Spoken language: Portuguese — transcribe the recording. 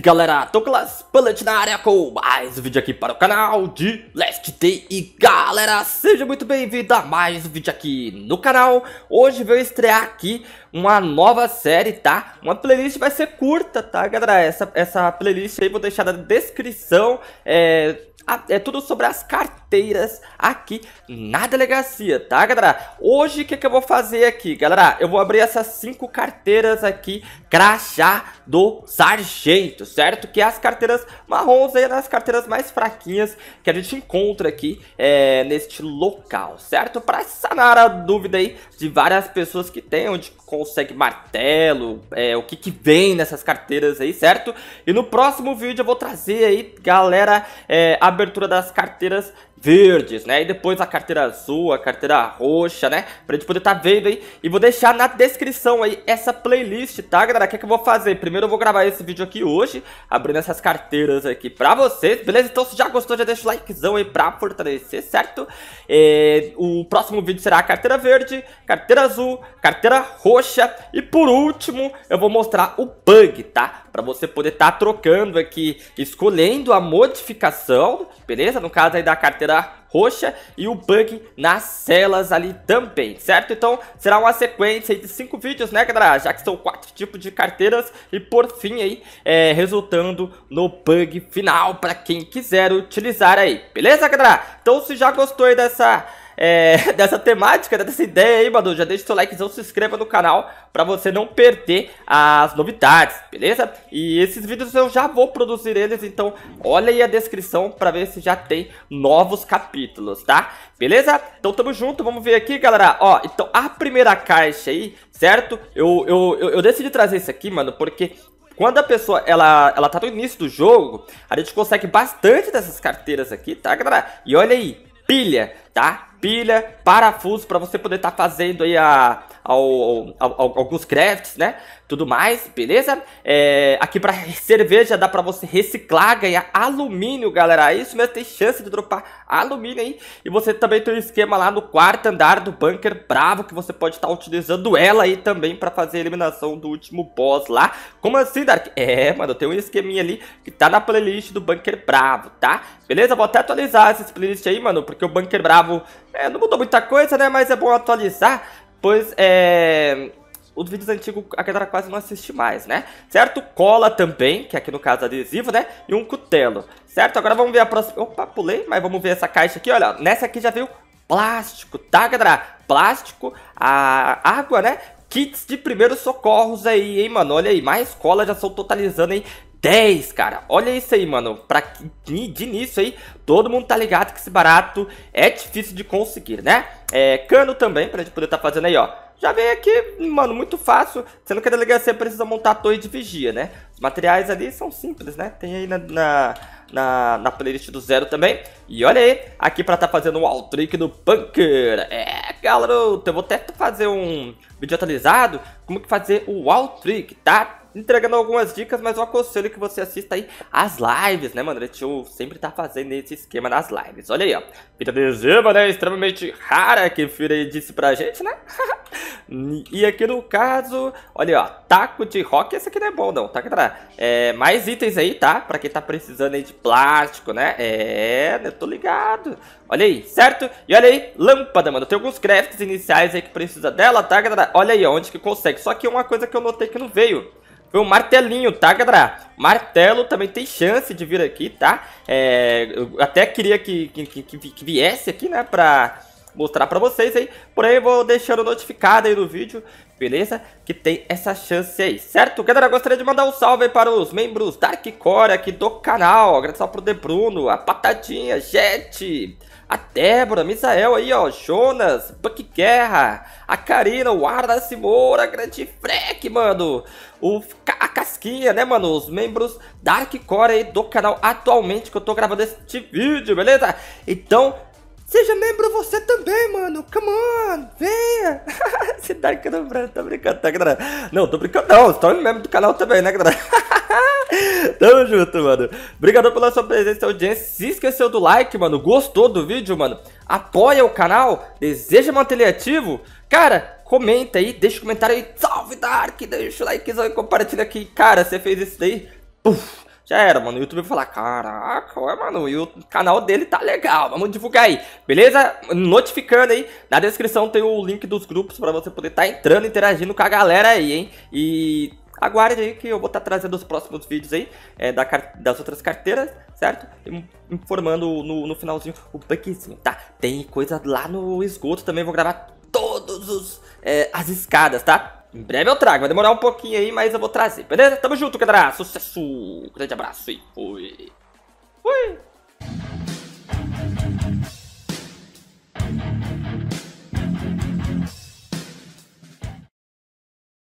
galera, Douglas Pallet na área com mais um vídeo aqui para o canal de Last Day E galera, seja muito bem-vindo a mais um vídeo aqui no canal Hoje veio estrear aqui uma nova série, tá? Uma playlist vai ser curta, tá galera? Essa, essa playlist aí vou deixar na descrição é, é tudo sobre as carteiras aqui na delegacia, tá, galera? Hoje, o que, que eu vou fazer aqui, galera? Eu vou abrir essas cinco carteiras aqui, crachá do sargento, certo? Que é as carteiras marrons aí, é as carteiras mais fraquinhas que a gente encontra aqui é, neste local, certo? Para sanar a dúvida aí de várias pessoas que tem, onde consegue martelo, é, o que que vem nessas carteiras aí, certo? E no próximo vídeo eu vou trazer aí, galera, é, a abertura das carteiras verdes, né? E depois a carteira azul, a carteira roxa, né? Pra gente poder tá vendo aí. E vou deixar na descrição aí essa playlist, tá, galera? O que é que eu vou fazer? Primeiro eu vou gravar esse vídeo aqui hoje, abrindo essas carteiras aqui pra vocês, beleza? Então se já gostou, já deixa o likezão aí pra fortalecer, certo? É, o próximo vídeo será a carteira verde, carteira azul, carteira roxa e por último eu vou mostrar o bug, tá? Pra você poder tá trocando aqui, escolhendo a modificação beleza? No caso aí da carteira roxa e o bug nas celas ali também, certo? Então será uma sequência de cinco vídeos, né galera? Já que são quatro tipos de carteiras e por fim aí é, resultando no bug final para quem quiser utilizar aí, beleza galera? Então se já gostou aí dessa é, dessa temática, né, dessa ideia aí, mano já deixa o seu likezão, se inscreva no canal para você não perder as novidades, beleza? E esses vídeos eu já vou produzir eles, então olha aí a descrição para ver se já tem novos capítulos, tá? Beleza? Então tamo junto, vamos ver aqui, galera. Ó, então a primeira caixa aí, certo? Eu, eu, eu, eu decidi trazer isso aqui, mano, porque quando a pessoa, ela, ela tá no início do jogo, a gente consegue bastante dessas carteiras aqui, tá, galera? E olha aí, pilha, tá? pilha, parafuso para você poder estar tá fazendo aí a, ao, ao, alguns crafts, né? Tudo mais, beleza? É, aqui para cerveja dá para você reciclar, ganhar alumínio, galera. É isso mesmo, tem chance de dropar alumínio aí. E você também tem um esquema lá no quarto andar do bunker bravo que você pode estar tá utilizando ela aí também para fazer a eliminação do último boss lá. Como assim, Dark? É, mano, tem um esqueminha ali que tá na playlist do bunker bravo, tá? Beleza? Vou até atualizar essa playlist aí, mano, porque o bunker bravo é, não mudou muita coisa, né? Mas é bom atualizar, pois é. Os vídeos antigos a galera quase não assiste mais, né? Certo? Cola também, que é aqui no caso é adesivo, né? E um cutelo, certo? Agora vamos ver a próxima... Opa, pulei, mas vamos ver essa caixa aqui, olha. Nessa aqui já veio plástico, tá, galera? Plástico, a água, né? Kits de primeiros socorros aí, hein, mano? Olha aí, mais cola já são totalizando aí 10, cara. Olha isso aí, mano. Pra, de início aí, todo mundo tá ligado que esse barato é difícil de conseguir, né? É, cano também, pra gente poder tá fazendo aí, ó. Já vem aqui, mano, muito fácil, sendo que a delegacia precisa montar a torre de vigia, né? Os materiais ali são simples, né? Tem aí na, na, na, na playlist do zero também. E olha aí, aqui pra tá fazendo o um trick no bunker. É, galera, eu vou até fazer um vídeo atualizado, como que fazer o wall trick, tá? entregando algumas dicas, mas eu aconselho que você assista aí as lives, né, mano? A gente sempre tá fazendo esse esquema nas lives. Olha aí, ó. Fita adesiva, né? Extremamente rara que Fira disse pra gente, né? e aqui no caso, olha aí, ó. Taco de rock, esse aqui não é bom, não. Tá, galera? Tá é, mais itens aí, tá? Pra quem tá precisando aí de plástico, né? É, eu tô ligado. Olha aí, certo? E olha aí, lâmpada, mano. Tem alguns crafts iniciais aí que precisa dela, tá, galera? Tá olha aí, ó, onde que consegue. Só que uma coisa que eu notei que não veio foi um martelinho, tá, galera? Martelo também tem chance de vir aqui, tá? É, eu até queria que, que, que, que viesse aqui, né, pra mostrar pra vocês aí. Porém, vou deixando notificado aí no vídeo, beleza? Que tem essa chance aí, certo? Galera, gostaria de mandar um salve para os membros Dark Core aqui do canal. Agradeço pro De Bruno, a Patadinha, Jet, a Débora, Misael aí, ó, Jonas, Buck Guerra, a Karina, o Ardas Moura, Grande Freck, mano, o, a Casquinha, né, mano, os membros Dark Core aí do canal atualmente que eu tô gravando este vídeo, beleza? Então, Seja membro você também, mano. Come on, venha. Você tá quebrando, tá brincando, tá galera? Não, tô brincando não. Se torne tá membro do canal também, né, galera? Tamo junto, mano. Obrigado pela sua presença e audiência. Se esqueceu do like, mano. Gostou do vídeo, mano? Apoia o canal? Deseja manter ele ativo? Cara, comenta aí, deixa o um comentário aí. Salve, Dark! Deixa o likezão e compartilha aqui. Cara, você fez isso daí? Puf! Já era, mano. O YouTube vai falar, caraca, ué, mano, e o canal dele tá legal. Vamos divulgar aí, beleza? Notificando aí. Na descrição tem o link dos grupos pra você poder estar tá entrando, interagindo com a galera aí, hein? E aguarde aí que eu vou estar tá trazendo os próximos vídeos aí é, da, das outras carteiras, certo? Informando no, no finalzinho o bugzinho, tá? Tem coisa lá no esgoto também, vou gravar todos é, as escadas, tá? Em breve eu trago, vai demorar um pouquinho aí, mas eu vou trazer, beleza? Tamo junto, galera. Sucesso! grande abraço e fui! Fui!